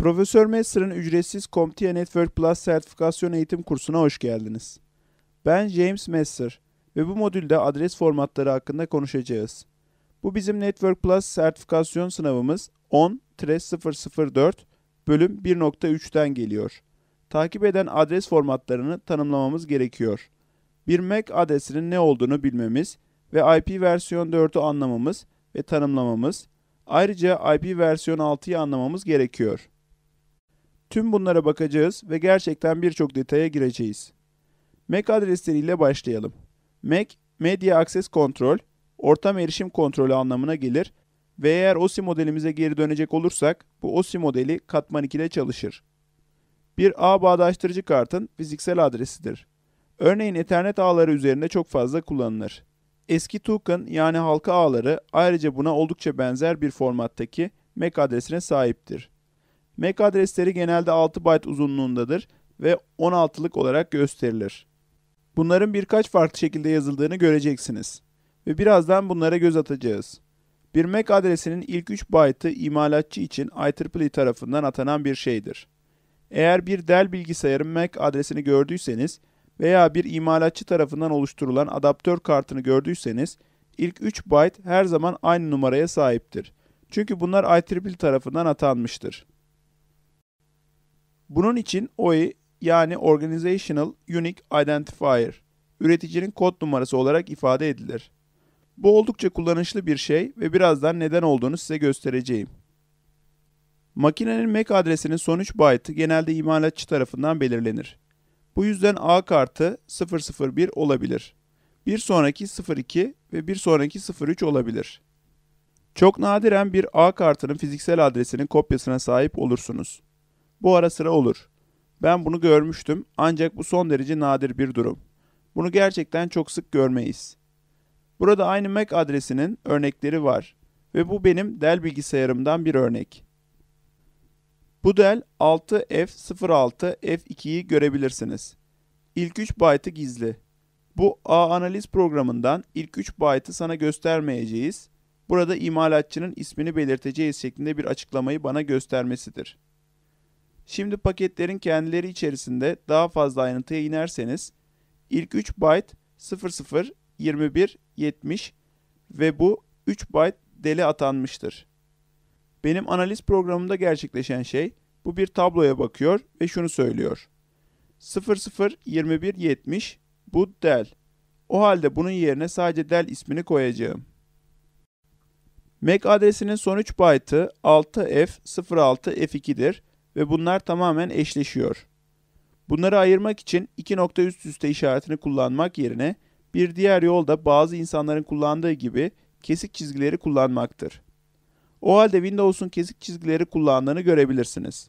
Profesör Mester'ın ücretsiz CompTIA Network Plus sertifikasyon eğitim kursuna hoş geldiniz. Ben James Messer ve bu modülde adres formatları hakkında konuşacağız. Bu bizim Network Plus sertifikasyon sınavımız 10-004 bölüm 1.3'ten geliyor. Takip eden adres formatlarını tanımlamamız gerekiyor. Bir MAC adresinin ne olduğunu bilmemiz ve IP versiyon 4'ü anlamamız ve tanımlamamız, ayrıca IP versiyon 6'yı anlamamız gerekiyor. Tüm bunlara bakacağız ve gerçekten birçok detaya gireceğiz. MAC e adresleriyle başlayalım. MAC, e Media Access Control, ortam erişim kontrolü anlamına gelir ve eğer OSI modelimize geri dönecek olursak bu OSI modeli katman ile çalışır. Bir ağ bağdaştırıcı kartın fiziksel adresidir. Örneğin Ethernet ağları üzerinde çok fazla kullanılır. Eski token yani halka ağları ayrıca buna oldukça benzer bir formattaki MAC e adresine sahiptir. MAC adresleri genelde 6 byte uzunluğundadır ve 16'lık olarak gösterilir. Bunların birkaç farklı şekilde yazıldığını göreceksiniz ve birazdan bunlara göz atacağız. Bir MAC adresinin ilk 3 byte'ı imalatçı için IEEE e tarafından atanan bir şeydir. Eğer bir Dell bilgisayarın MAC adresini gördüyseniz veya bir imalatçı tarafından oluşturulan adaptör kartını gördüyseniz ilk 3 byte her zaman aynı numaraya sahiptir. Çünkü bunlar IEEE e tarafından atanmıştır. Bunun için OI yani Organizational Unique Identifier üreticinin kod numarası olarak ifade edilir. Bu oldukça kullanışlı bir şey ve birazdan neden olduğunu size göstereceğim. Makinenin MAC e adresinin son 3 byte'ı genelde imalatçı tarafından belirlenir. Bu yüzden A kartı 001 olabilir. Bir sonraki 02 ve bir sonraki 03 olabilir. Çok nadiren bir A kartının fiziksel adresinin kopyasına sahip olursunuz. Bu ara sıra olur. Ben bunu görmüştüm ancak bu son derece nadir bir durum. Bunu gerçekten çok sık görmeyiz. Burada aynı MAC adresinin örnekleri var ve bu benim Dell bilgisayarımdan bir örnek. Bu Dell 6F06F2'yi görebilirsiniz. İlk 3 byte'ı gizli. Bu A analiz programından ilk 3 byte'ı sana göstermeyeceğiz. Burada imalatçının ismini belirteceğiz şeklinde bir açıklamayı bana göstermesidir. Şimdi paketlerin kendileri içerisinde daha fazla ayrıntıya inerseniz ilk 3 byte 00 21 70 ve bu 3 byte deli atanmıştır. Benim analiz programımda gerçekleşen şey bu bir tabloya bakıyor ve şunu söylüyor. 00 21 70 bu del. O halde bunun yerine sadece del ismini koyacağım. MAC adresinin son 3 byte'ı 6F06F2'dir ve bunlar tamamen eşleşiyor. Bunları ayırmak için iki nokta üst üste işaretini kullanmak yerine bir diğer yol da bazı insanların kullandığı gibi kesik çizgileri kullanmaktır. O halde Windows'un kesik çizgileri kullandığını görebilirsiniz.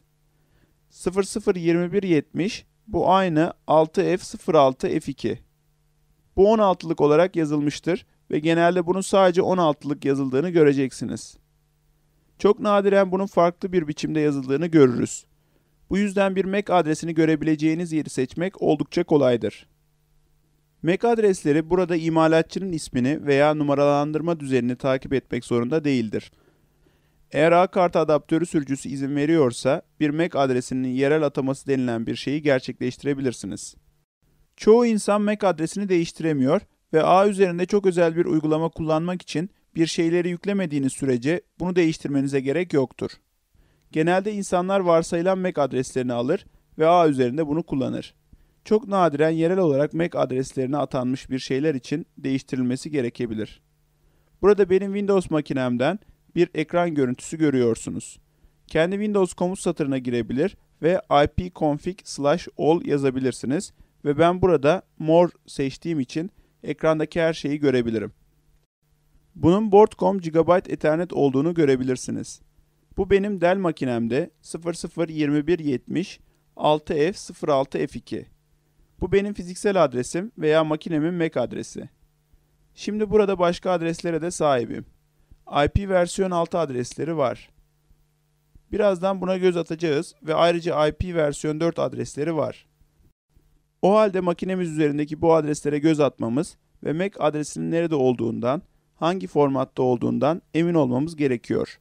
002170 bu aynı 6F06F2. Bu 16'lık olarak yazılmıştır ve genelde bunun sadece 16'lık yazıldığını göreceksiniz. Çok nadiren bunun farklı bir biçimde yazıldığını görürüz. Bu yüzden bir MAC adresini görebileceğiniz yeri seçmek oldukça kolaydır. MAC adresleri burada imalatçının ismini veya numaralandırma düzenini takip etmek zorunda değildir. Eğer ağ kartı adaptörü sürücüsü izin veriyorsa bir MAC adresinin yerel ataması denilen bir şeyi gerçekleştirebilirsiniz. Çoğu insan MAC adresini değiştiremiyor ve ağ üzerinde çok özel bir uygulama kullanmak için bir şeyleri yüklemediğiniz sürece bunu değiştirmenize gerek yoktur. Genelde insanlar varsayılan MAC adreslerini alır ve ağ üzerinde bunu kullanır. Çok nadiren yerel olarak MAC adreslerine atanmış bir şeyler için değiştirilmesi gerekebilir. Burada benim Windows makinemden bir ekran görüntüsü görüyorsunuz. Kendi Windows komut satırına girebilir ve ipconfig/all yazabilirsiniz ve ben burada more seçtiğim için ekrandaki her şeyi görebilirim. Bunun Board.com Gigabyte Ethernet olduğunu görebilirsiniz. Bu benim Dell makinemde 002170 6F06F2. Bu benim fiziksel adresim veya makinemin MAC adresi. Şimdi burada başka adreslere de sahibim. IP versiyon 6 adresleri var. Birazdan buna göz atacağız ve ayrıca IP versiyon 4 adresleri var. O halde makinemiz üzerindeki bu adreslere göz atmamız ve MAC adresinin nerede olduğundan hangi formatta olduğundan emin olmamız gerekiyor.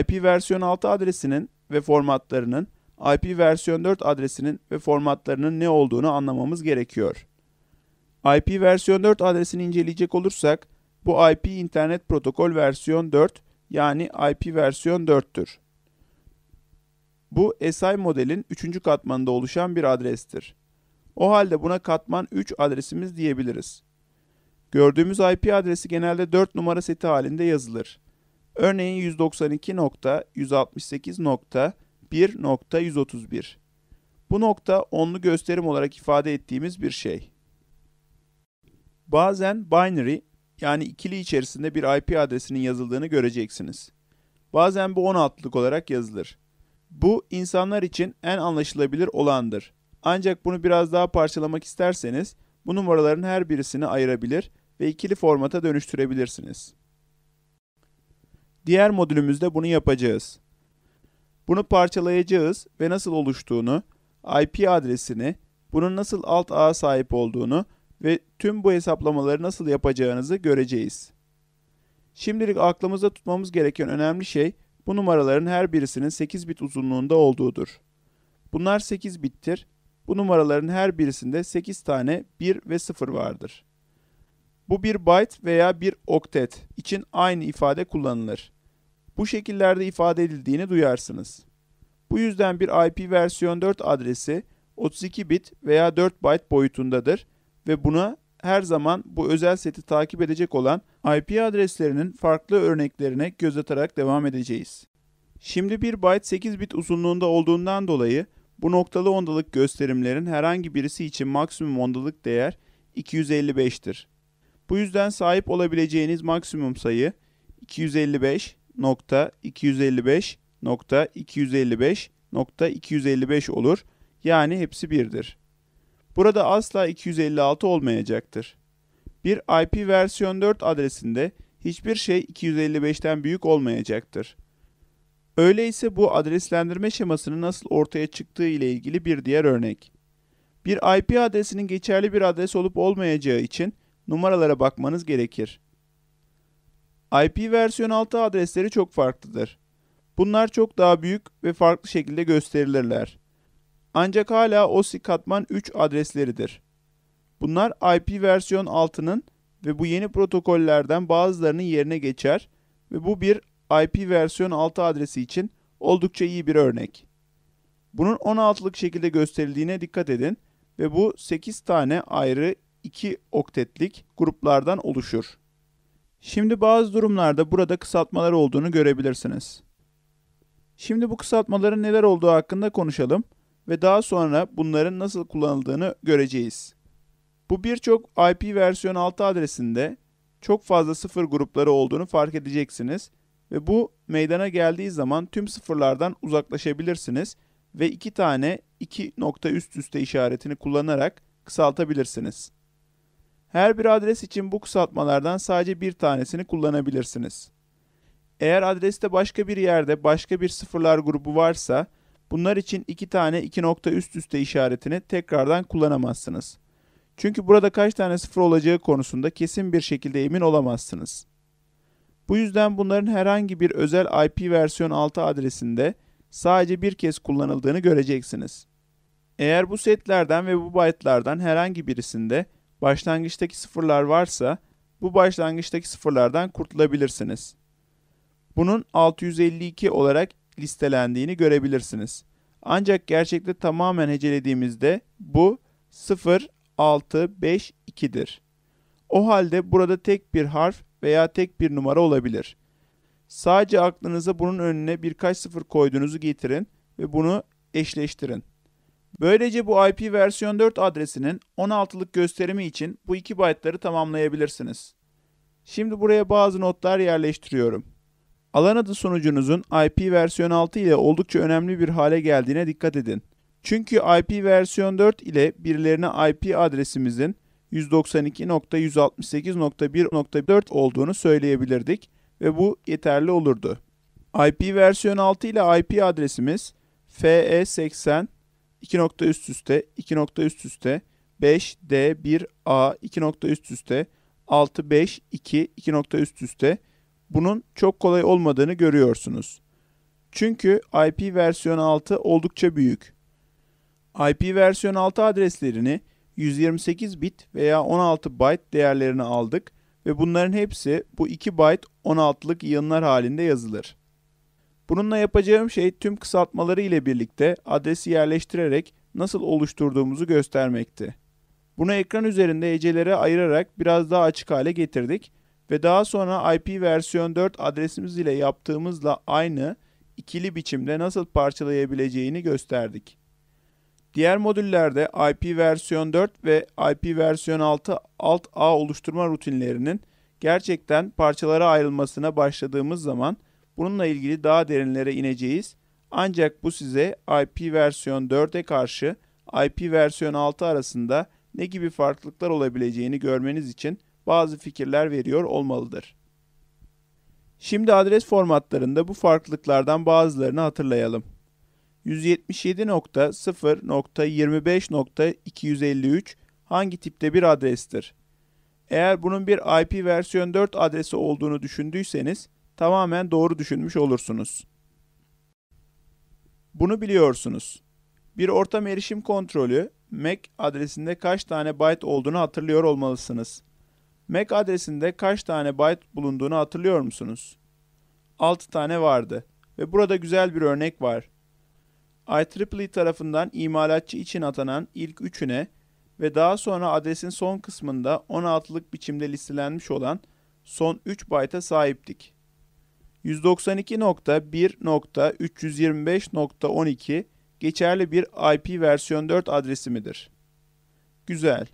IP versiyon 6 adresinin ve formatlarının IP versiyon 4 adresinin ve formatlarının ne olduğunu anlamamız gerekiyor. IP versiyon 4 adresini inceleyecek olursak bu IP internet protokol versiyon 4 yani IP versiyon 4'tür. Bu SI modelin 3. katmanında oluşan bir adrestir. O halde buna katman 3 adresimiz diyebiliriz. Gördüğümüz IP adresi genelde 4 numara seti halinde yazılır. Örneğin 192.168.1.131. Bu nokta onlu gösterim olarak ifade ettiğimiz bir şey. Bazen binary yani ikili içerisinde bir IP adresinin yazıldığını göreceksiniz. Bazen bu 16'lık olarak yazılır. Bu insanlar için en anlaşılabilir olandır. Ancak bunu biraz daha parçalamak isterseniz bu numaraların her birisini ayırabilir ve ikili formata dönüştürebilirsiniz. Diğer modülümüzde bunu yapacağız. Bunu parçalayacağız ve nasıl oluştuğunu, IP adresini, bunun nasıl alt ağa sahip olduğunu ve tüm bu hesaplamaları nasıl yapacağınızı göreceğiz. Şimdilik aklımızda tutmamız gereken önemli şey bu numaraların her birisinin 8 bit uzunluğunda olduğudur. Bunlar 8 bittir. Bu numaraların her birisinde 8 tane 1 ve 0 vardır. Bu bir byte veya bir oktet için aynı ifade kullanılır. Bu şekillerde ifade edildiğini duyarsınız. Bu yüzden bir IP versiyon 4 adresi 32 bit veya 4 byte boyutundadır ve buna her zaman bu özel seti takip edecek olan IP adreslerinin farklı örneklerine göz atarak devam edeceğiz. Şimdi bir byte 8 bit uzunluğunda olduğundan dolayı bu noktalı ondalık gösterimlerin herhangi birisi için maksimum ondalık değer 255'tir. Bu yüzden sahip olabileceğiniz maksimum sayı 255.255.255.255 olur. Yani hepsi birdir. Burada asla 256 olmayacaktır. Bir IP versiyon 4 adresinde hiçbir şey 255'ten büyük olmayacaktır. Öyleyse bu adreslendirme şemasının nasıl ortaya çıktığı ile ilgili bir diğer örnek. Bir IP adresinin geçerli bir adres olup olmayacağı için numaralara bakmanız gerekir. IP versiyon 6 adresleri çok farklıdır. Bunlar çok daha büyük ve farklı şekilde gösterilirler. Ancak hala OSI katman 3 adresleridir. Bunlar IP versiyon 6'nın ve bu yeni protokollerden bazılarının yerine geçer ve bu bir IP versiyon 6 adresi için oldukça iyi bir örnek. Bunun 16'lık şekilde gösterildiğine dikkat edin ve bu 8 tane ayrı 2 oktetlik gruplardan oluşur. Şimdi bazı durumlarda burada kısaltmalar olduğunu görebilirsiniz. Şimdi bu kısaltmaların neler olduğu hakkında konuşalım ve daha sonra bunların nasıl kullanıldığını göreceğiz. Bu birçok IP versiyon 6 adresinde çok fazla sıfır grupları olduğunu fark edeceksiniz ve bu meydana geldiği zaman tüm sıfırlardan uzaklaşabilirsiniz ve iki tane iki nokta üst üste işaretini kullanarak kısaltabilirsiniz. Her bir adres için bu kısaltmalardan sadece bir tanesini kullanabilirsiniz. Eğer adreste başka bir yerde başka bir sıfırlar grubu varsa bunlar için iki tane iki nokta üst üste işaretini tekrardan kullanamazsınız. Çünkü burada kaç tane sıfır olacağı konusunda kesin bir şekilde emin olamazsınız. Bu yüzden bunların herhangi bir özel IP versiyon 6 adresinde sadece bir kez kullanıldığını göreceksiniz. Eğer bu setlerden ve bu byte'lardan herhangi birisinde başlangıçtaki sıfırlar varsa bu başlangıçtaki sıfırlardan kurtulabilirsiniz. Bunun 652 olarak listelendiğini görebilirsiniz. Ancak gerçekte tamamen hecelediğimizde bu 0652'dir. O halde burada tek bir harf veya tek bir numara olabilir. Sadece aklınıza bunun önüne birkaç sıfır koyduğunuzu getirin ve bunu eşleştirin. Böylece bu IP versiyon 4 adresinin 16'lık gösterimi için bu iki byte'ları tamamlayabilirsiniz. Şimdi buraya bazı notlar yerleştiriyorum. Alan adı sunucunuzun IP versiyon 6 ile oldukça önemli bir hale geldiğine dikkat edin. Çünkü IP versiyon 4 ile birilerine IP adresimizin 192.168.1.4 olduğunu söyleyebilirdik ve bu yeterli olurdu. IP versiyon 6 ile IP adresimiz FE80 2 nokta üst üste, 2 nokta üst üste, 5 D 1 A 2 nokta üst üste, 6 5 2 2 nokta üst üste. Bunun çok kolay olmadığını görüyorsunuz. Çünkü IP versiyon 6 oldukça büyük. IP versiyon 6 adreslerini 128 bit veya 16 byte değerlerini aldık ve bunların hepsi bu 2 byte 16'lık yığınlar halinde yazılır. Bununla yapacağım şey tüm kısaltmaları ile birlikte adresi yerleştirerek nasıl oluşturduğumuzu göstermekti. Bunu ekran üzerinde hecelere ayırarak biraz daha açık hale getirdik ve daha sonra IP versiyon 4 adresimiz ile yaptığımızla aynı ikili biçimde nasıl parçalayabileceğini gösterdik. Diğer modüllerde IP versiyon 4 ve IP versiyon 6 alt A oluşturma rutinlerinin gerçekten parçalara ayrılmasına başladığımız zaman Bununla ilgili daha derinlere ineceğiz. Ancak bu size IP versiyon 4'e karşı IP versiyon 6 arasında ne gibi farklılıklar olabileceğini görmeniz için bazı fikirler veriyor olmalıdır. Şimdi adres formatlarında bu farklılıklardan bazılarını hatırlayalım. 177.0.25.253 hangi tipte bir adrestir? Eğer bunun bir IP versiyon 4 adresi olduğunu düşündüyseniz tamamen doğru düşünmüş olursunuz. Bunu biliyorsunuz. Bir ortam erişim kontrolü MAC e adresinde kaç tane byte olduğunu hatırlıyor olmalısınız. MAC e adresinde kaç tane byte bulunduğunu hatırlıyor musunuz? 6 tane vardı ve burada güzel bir örnek var. IEEE e tarafından imalatçı için atanan ilk üçüne ve daha sonra adresin son kısmında 16'lık biçimde listelenmiş olan son 3 byte'a sahiptik. 192.1.325.12 geçerli bir IP versiyon 4 adresi midir? Güzel.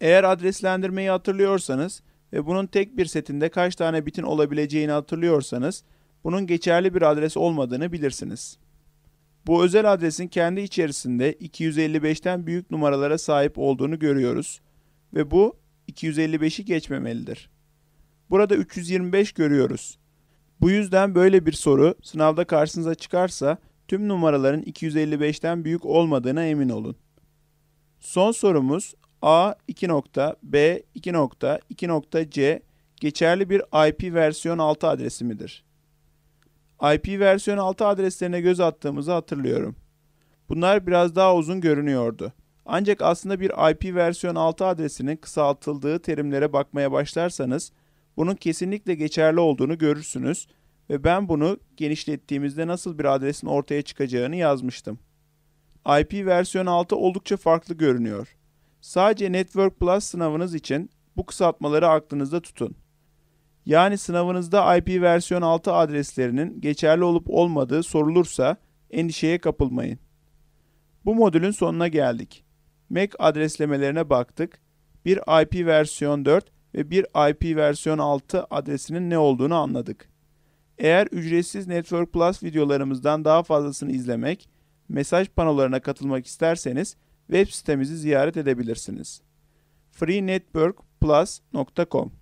Eğer adreslendirmeyi hatırlıyorsanız ve bunun tek bir setinde kaç tane bitin olabileceğini hatırlıyorsanız bunun geçerli bir adres olmadığını bilirsiniz. Bu özel adresin kendi içerisinde 255'ten büyük numaralara sahip olduğunu görüyoruz ve bu 255'i geçmemelidir. Burada 325 görüyoruz. Bu yüzden böyle bir soru sınavda karşınıza çıkarsa tüm numaraların 255'ten büyük olmadığına emin olun. Son sorumuz A 2 B 2 2 C geçerli bir IP versiyon 6 adresi midir? IP versiyon 6 adreslerine göz attığımızı hatırlıyorum. Bunlar biraz daha uzun görünüyordu. Ancak aslında bir IP versiyon 6 adresinin kısaltıldığı terimlere bakmaya başlarsanız bunun kesinlikle geçerli olduğunu görürsünüz ve ben bunu genişlettiğimizde nasıl bir adresin ortaya çıkacağını yazmıştım. IP versiyon 6 oldukça farklı görünüyor. Sadece Network Plus sınavınız için bu kısaltmaları aklınızda tutun. Yani sınavınızda IP versiyon 6 adreslerinin geçerli olup olmadığı sorulursa endişeye kapılmayın. Bu modülün sonuna geldik. MAC adreslemelerine baktık. Bir IP versiyon 4 ve bir IP versiyon 6 adresinin ne olduğunu anladık. Eğer ücretsiz Network Plus videolarımızdan daha fazlasını izlemek, mesaj panolarına katılmak isterseniz web sitemizi ziyaret edebilirsiniz. freenetworkplus.com